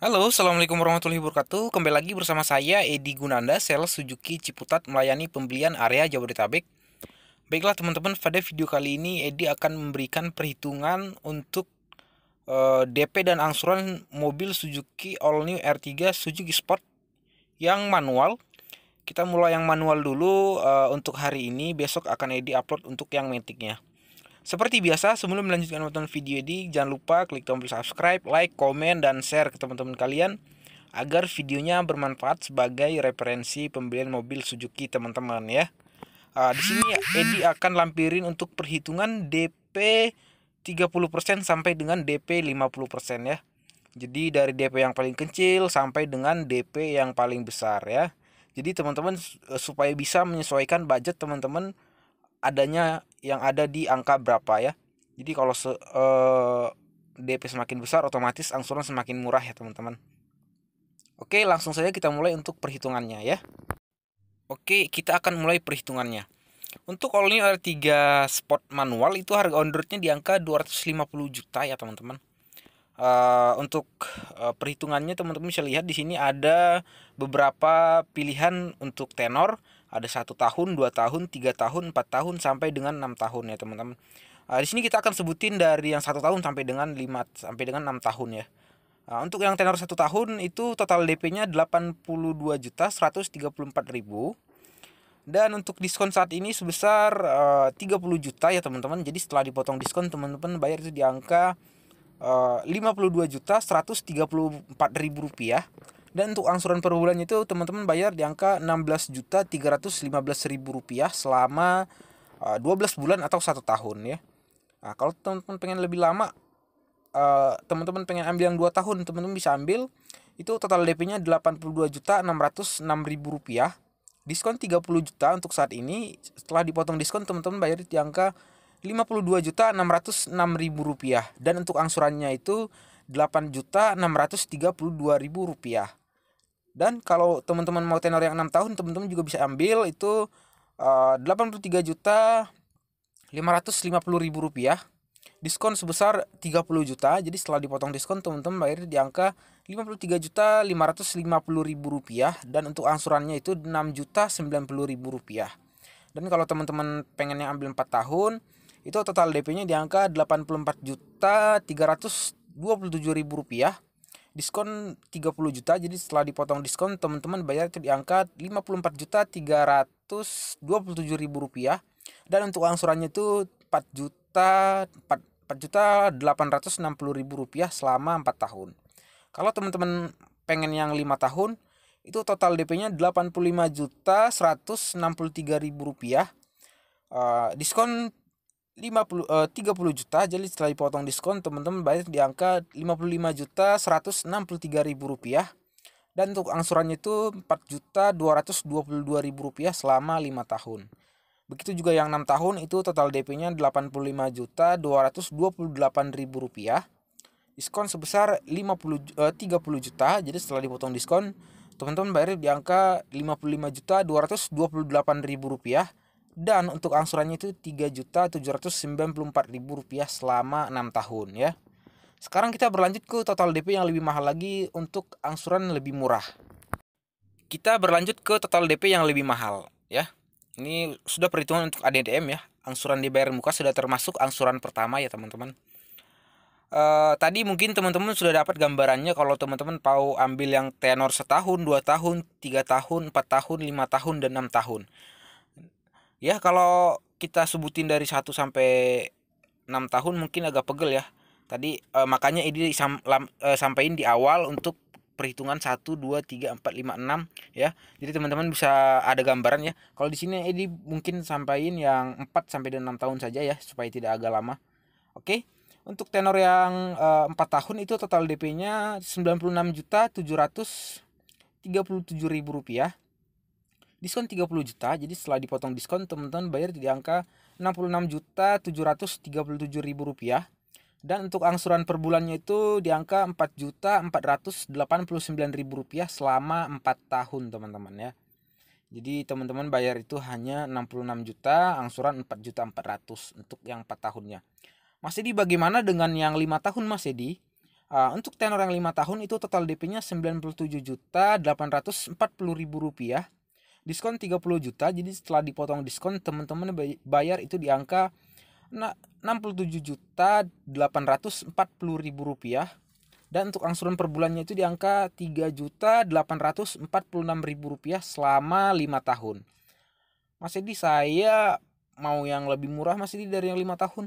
Halo, Assalamualaikum warahmatullahi wabarakatuh Kembali lagi bersama saya Edi Gunanda, sales Suzuki Ciputat melayani pembelian area Jabodetabek Baiklah teman-teman, pada video kali ini Edi akan memberikan perhitungan untuk uh, eh, DP dan angsuran mobil Suzuki All New R3 Suzuki Sport yang manual Kita mulai yang manual dulu uh, untuk hari ini, besok akan Edi upload untuk yang metiknya seperti biasa, sebelum melanjutkan nonton video ini, jangan lupa klik tombol subscribe, like, komen, dan share ke teman-teman kalian agar videonya bermanfaat sebagai referensi pembelian mobil Suzuki teman-teman ya. Uh, di sini Edi akan lampirin untuk perhitungan DP 30% sampai dengan DP 50% ya. Jadi dari DP yang paling kecil sampai dengan DP yang paling besar ya. Jadi teman-teman supaya bisa menyesuaikan budget teman-teman adanya yang ada di angka berapa ya jadi kalau se, eh, DP semakin besar otomatis angsuran semakin murah ya teman-teman Oke langsung saja kita mulai untuk perhitungannya ya Oke kita akan mulai perhitungannya untuk all new R3 spot manual itu harga on roadnya di angka 250 juta ya teman-teman. Uh, untuk uh, perhitungannya teman-teman bisa lihat di sini ada beberapa pilihan untuk tenor ada satu tahun dua tahun tiga tahun empat tahun sampai dengan enam tahun ya teman-teman uh, di sini kita akan sebutin dari yang satu tahun sampai dengan lima sampai dengan enam tahun ya uh, untuk yang tenor satu tahun itu total DP-nya delapan puluh dua juta seratus tiga puluh empat ribu dan untuk diskon saat ini sebesar eh, uh, 30 juta ya teman-teman. Jadi setelah dipotong diskon teman-teman bayar itu di angka eh, uh, 52 juta 134 ribu rupiah. Dan untuk angsuran per bulan itu teman-teman bayar di angka juta 16.315.000 rupiah selama 12 eh, bulan atau satu tahun ya. Nah, kalau teman-teman pengen lebih lama eh, teman-teman pengen ambil yang 2 tahun, teman-teman bisa ambil itu total DP-nya 82 juta 606 ribu rupiah diskon 30 juta untuk saat ini setelah dipotong diskon teman-teman bayar di angka 52 juta 606 ribu rupiah dan untuk angsurannya itu 8 juta 632 ribu rupiah dan kalau teman-teman mau tenor yang enam tahun, teman-teman juga bisa ambil itu eh, delapan puluh tiga juta lima lima ratus puluh ribu rupiah diskon sebesar 30 juta jadi setelah dipotong diskon teman-teman bayar di angka 53 juta 550 ribu rupiah dan untuk angsurannya itu 6 juta 90 ribu rupiah dan kalau teman-teman pengennya ambil 4 tahun itu total DP nya di angka 84 juta 327 ribu rupiah diskon 30 juta jadi setelah dipotong diskon teman-teman bayar itu diangkat 54 juta 327 ribu rupiah dan untuk angsurannya itu 4 juta 4, 4 juta 860 ribu rupiah selama 4 tahun kalau teman-teman pengen yang 5 tahun itu total DP-nya 85 juta 163 ribu rupiah uh, diskon 50 uh, 30 juta jadi setelah dipotong diskon teman-teman bayar di angka 55 juta 163 ribu rupiah dan untuk angsurannya itu 4 juta 222 ribu rupiah selama 5 tahun begitu juga yang 6 tahun itu total DP-nya 85 juta 228 ribu rupiah diskon sebesar 50 uh, 30 juta jadi setelah dipotong diskon teman-teman bayar di angka 55 juta 228 ribu rupiah dan untuk angsurannya itu juta rp rupiah selama enam tahun ya. Sekarang kita berlanjut ke total DP yang lebih mahal lagi untuk angsuran lebih murah. Kita berlanjut ke total DP yang lebih mahal ya. Ini sudah perhitungan untuk ADDM ya. Angsuran dibayar muka sudah termasuk angsuran pertama ya teman-teman. Uh, tadi mungkin teman-teman sudah dapat gambarannya kalau teman-teman mau ambil yang tenor setahun, dua tahun, tiga tahun, empat tahun, lima tahun, dan enam tahun ya kalau kita sebutin dari 1 sampai 6 tahun mungkin agak pegel ya tadi eh, makanya ini sam, lam, eh, sampaikan di awal untuk perhitungan 1 2 3 4 5 6 ya. Jadi teman-teman bisa ada gambaran ya. Kalau di sini ini mungkin sampaikan yang 4 sampai 6 tahun saja ya supaya tidak agak lama. Oke. Untuk tenor yang eh, empat 4 tahun itu total DP-nya 96.737.000 rupiah diskon 30 juta jadi setelah dipotong diskon teman-teman bayar di angka 66 juta 737 ribu rupiah dan untuk angsuran per bulannya itu di angka 4 juta 489 ribu rupiah selama 4 tahun teman-teman ya jadi teman-teman bayar itu hanya 66 juta angsuran 4 juta 400 untuk yang 4 tahunnya Mas Edi bagaimana dengan yang 5 tahun Mas Edi? Uh, untuk tenor yang 5 tahun itu total DP-nya 97 juta 840 ribu rupiah diskon 30 juta jadi setelah dipotong diskon teman-teman bayar itu di angka 67 juta 840 ribu rupiah dan untuk angsuran per bulannya itu di angka 3 juta 846 ribu rupiah selama 5 tahun Mas Edi saya mau yang lebih murah masih di dari yang 5 tahun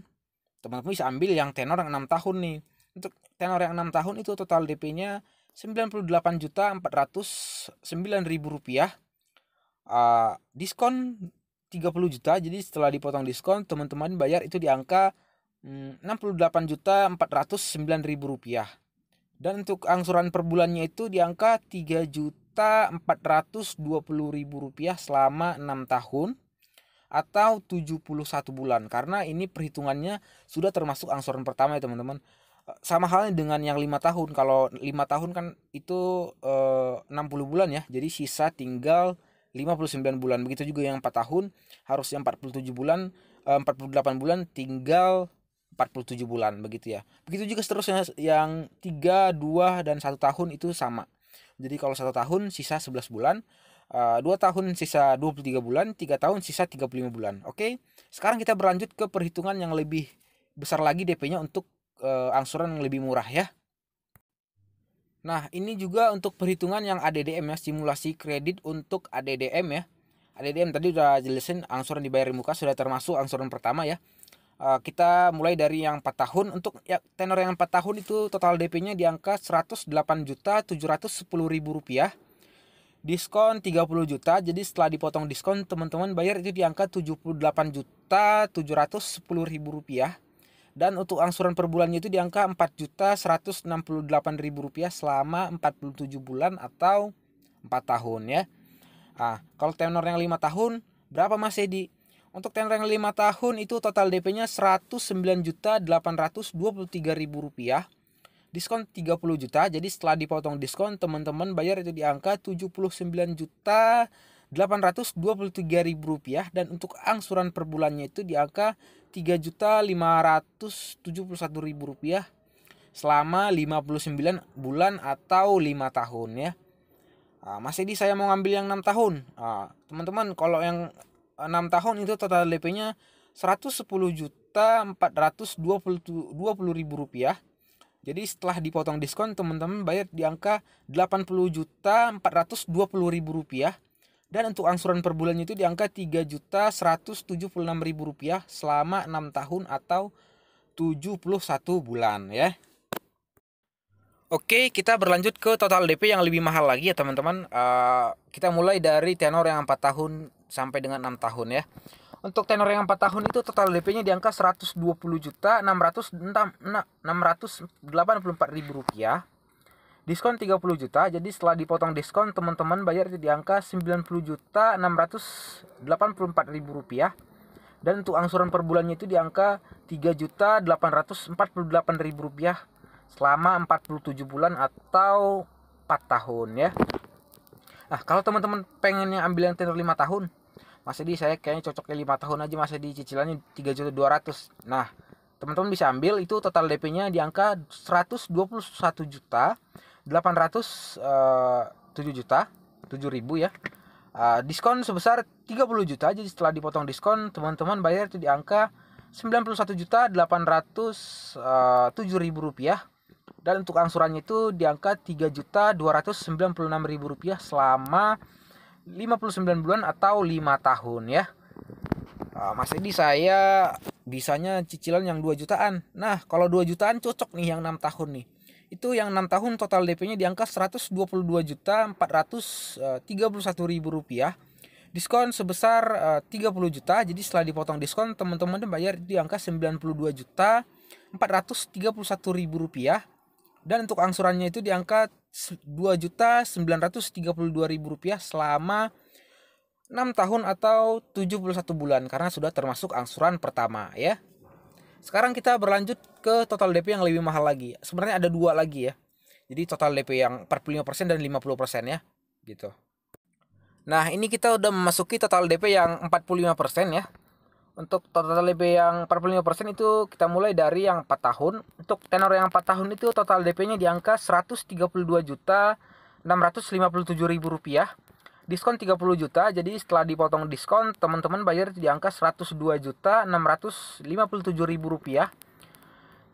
teman-teman bisa ambil yang tenor yang 6 tahun nih untuk tenor yang 6 tahun itu total DP-nya 98 juta 409 ribu rupiah uh, diskon 30 juta jadi setelah dipotong diskon teman-teman bayar itu di angka 68 mm, juta ribu rupiah dan untuk angsuran per bulannya itu di angka 3 juta ribu rupiah selama 6 tahun atau 71 bulan karena ini perhitungannya sudah termasuk angsuran pertama ya teman-teman eh, sama halnya dengan yang lima tahun kalau lima tahun kan itu eh, enam 60 bulan ya jadi sisa tinggal 59 bulan. Begitu juga yang 4 tahun harusnya 47 bulan, 48 eh, bulan tinggal 47 bulan begitu ya. Begitu juga seterusnya yang 3, 2 dan 1 tahun itu sama. Jadi kalau 1 tahun sisa 11 bulan, 2 eh, tahun sisa 23 bulan, 3 tahun sisa 35 bulan. Oke. Sekarang kita berlanjut ke perhitungan yang lebih besar lagi DP-nya untuk eh, angsuran yang lebih murah ya. Nah, ini juga untuk perhitungan yang ADDM ya, simulasi kredit untuk ADDM ya. ADDM tadi udah jelasin angsuran dibayar di muka sudah termasuk angsuran pertama ya. E, kita mulai dari yang 4 tahun untuk ya, tenor yang 4 tahun itu total DP-nya di angka delapan juta sepuluh ribu rupiah diskon 30 juta jadi setelah dipotong diskon teman-teman bayar itu di angka 78 juta 710 ribu rupiah dan untuk angsuran per bulannya itu di angka rp rupiah selama 47 bulan atau 4 tahun ya. Ah, kalau tenor yang 5 tahun berapa Mas Edi? Untuk tenor yang 5 tahun itu total DP-nya rp rupiah Diskon 30 juta. Jadi setelah dipotong diskon teman-teman bayar itu di angka 79 juta Rp823.000 dan untuk angsuran per bulannya itu di angka Rp3.571.000 selama 59 bulan atau 5 tahun ya. Ah, Mas Edi saya mau ngambil yang 6 tahun. Ah, teman-teman kalau yang 6 tahun itu total DP-nya 110 rupiah. Jadi setelah dipotong diskon teman-teman bayar di angka 80.420.000 rupiah dan untuk angsuran per bulannya itu di angka Rp3.176.000 selama 6 tahun atau 71 bulan ya. Oke, kita berlanjut ke total DP yang lebih mahal lagi ya teman-teman. Uh, kita mulai dari tenor yang 4 tahun sampai dengan 6 tahun ya. Untuk tenor yang 4 tahun itu total DP-nya di angka Rp120.684.000 rupiah diskon 30 juta jadi setelah dipotong diskon teman-teman bayar di angka 90 juta 684 ribu rupiah dan untuk angsuran per bulannya itu di angka 3 juta 848 ribu rupiah selama 47 bulan atau 4 tahun ya Nah kalau teman-teman pengen yang ambil yang tenor 5 tahun Mas Edi saya kayaknya cocoknya 5 tahun aja Mas Edi cicilannya 3 juta 200 Nah teman-teman bisa ambil itu total DP-nya di angka 121 juta 807 eh, juta 7000 ya uh, diskon sebesar 30 juta jadi setelah dipotong diskon teman-teman bayar itu di angka 91 juta 800 807 eh, ribu rupiah dan untuk angsurannya itu di angka 3 juta 296 ribu rupiah selama 59 bulan atau 5 tahun ya uh, Mas Edi saya bisanya cicilan yang 2 jutaan Nah kalau 2 jutaan cocok nih yang 6 tahun nih itu yang enam tahun total DP-nya di angka 122 eh, rupiah diskon sebesar 30 eh, juta jadi setelah dipotong diskon teman-teman bayar di angka 92 juta 431.000 rupiah dan untuk angsurannya itu di angka 2 rupiah selama 6 tahun atau 71 bulan karena sudah termasuk angsuran pertama ya sekarang kita berlanjut ke total DP yang lebih mahal lagi. Sebenarnya ada dua lagi ya. Jadi total DP yang 45% dan 50% ya. Gitu. Nah, ini kita udah memasuki total DP yang 45% ya. Untuk total DP yang 45% itu kita mulai dari yang 4 tahun. Untuk tenor yang 4 tahun itu total DP-nya di angka 132 juta 657 rupiah diskon 30 juta jadi setelah dipotong diskon teman-teman bayar di angka 102 juta 657 ribu rupiah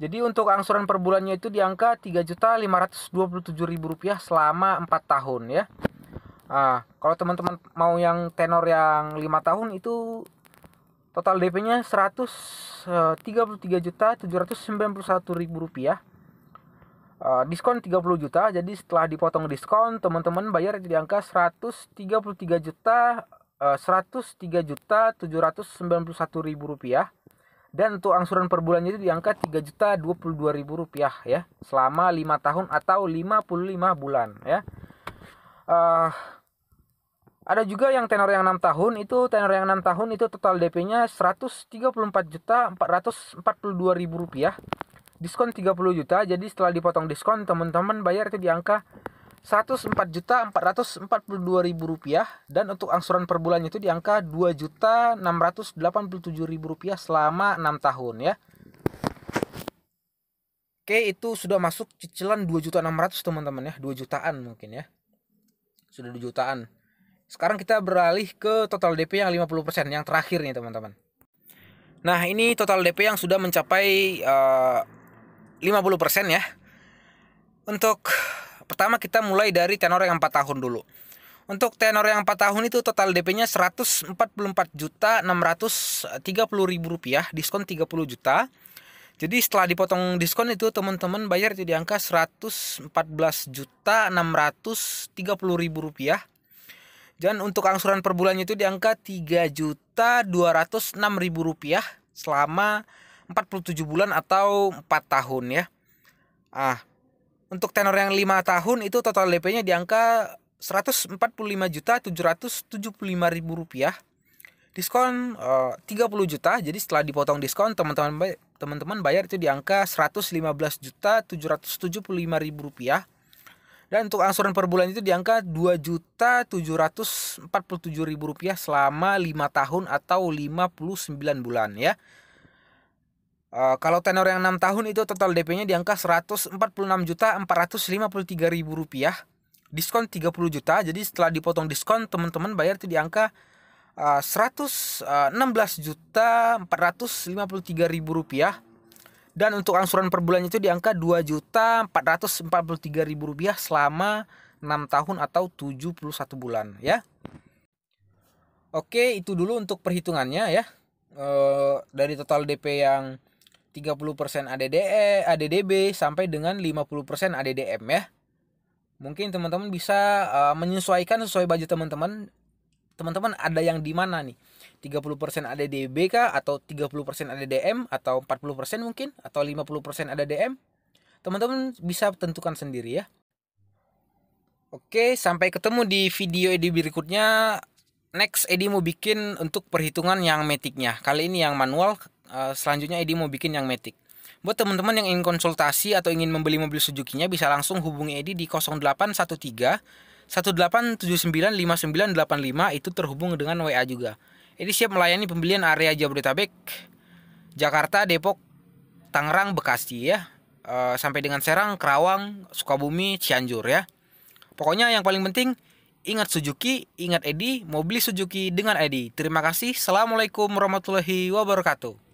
jadi untuk angsuran per bulannya itu di angka juta ribu rupiah selama 4 tahun ya. Nah, kalau teman-teman mau yang tenor yang 5 tahun itu total DP-nya eh, juta ribu rupiah. Eh, diskon 30 juta jadi setelah dipotong diskon teman-teman bayar di angka 133 juta uh, eh, 103 juta 791 ribu rupiah dan untuk angsuran per bulannya itu di angka 3 juta 22 ribu rupiah ya selama 5 tahun atau 55 bulan ya uh, ada juga yang tenor yang 6 tahun itu tenor yang 6 tahun itu total DP-nya 134 juta 442 ribu rupiah diskon 30 juta jadi setelah dipotong diskon teman-teman bayar itu di angka 104 juta 442 ribu rupiah dan untuk angsuran per bulan itu di angka 2 juta 687 ribu rupiah selama 6 tahun ya Oke itu sudah masuk cicilan 2 juta 600 teman-teman ya 2 jutaan mungkin ya sudah 2 jutaan sekarang kita beralih ke total DP yang 50% yang terakhir nih teman-teman Nah ini total DP yang sudah mencapai uh, 50% ya. Untuk pertama kita mulai dari tenor yang 4 tahun dulu. Untuk tenor yang 4 tahun itu total DP-nya 144 juta puluh ribu rupiah, diskon 30 juta. Jadi setelah dipotong diskon itu teman-teman bayar itu di angka 114 juta puluh ribu rupiah. Dan untuk angsuran per bulannya itu di angka tiga juta enam ribu rupiah selama 47 bulan atau 4 tahun ya. Ah, untuk tenor yang 5 tahun itu total DP-nya di angka lima juta lima ribu rupiah. Diskon eh, uh, 30 juta, jadi setelah dipotong diskon teman-teman teman-teman bayar itu di angka belas juta lima ribu rupiah. Dan untuk angsuran per bulan itu di angka dua juta tujuh ribu rupiah selama 5 tahun atau 59 bulan ya. Eh, kalau tenor yang 6 tahun itu total DP-nya di angka 146 juta 453 ribu rupiah diskon 30 juta jadi setelah dipotong diskon teman-teman bayar itu di angka uh, eh, 116 eh, juta 453 ribu rupiah dan untuk angsuran per bulan itu di angka 2 juta 443 ribu rupiah selama 6 tahun atau 71 bulan ya Oke itu dulu untuk perhitungannya ya e, dari total DP yang 30% ADDE, ADDB sampai dengan 50% ADDM ya. Mungkin teman-teman bisa uh, menyesuaikan sesuai budget teman-teman. Teman-teman ada yang di mana nih? 30% ADDB kah atau 30% ADDM atau 40% mungkin atau 50% ADDM? Teman-teman bisa tentukan sendiri ya. Oke, sampai ketemu di video edi berikutnya. Next Edi mau bikin untuk perhitungan yang metiknya. Kali ini yang manual Eh, selanjutnya Edi mau bikin yang Matic. Buat teman-teman yang ingin konsultasi atau ingin membeli mobil Suzuki-nya bisa langsung hubungi Edi di 0813 1879 5985 itu terhubung dengan WA juga. Edi siap melayani pembelian area Jabodetabek, Jakarta, Depok, Tangerang, Bekasi ya. E, sampai dengan Serang, Kerawang, Sukabumi, Cianjur ya. Pokoknya yang paling penting ingat Suzuki, ingat Edi, mau beli Suzuki dengan Edi. Terima kasih. Assalamualaikum warahmatullahi wabarakatuh.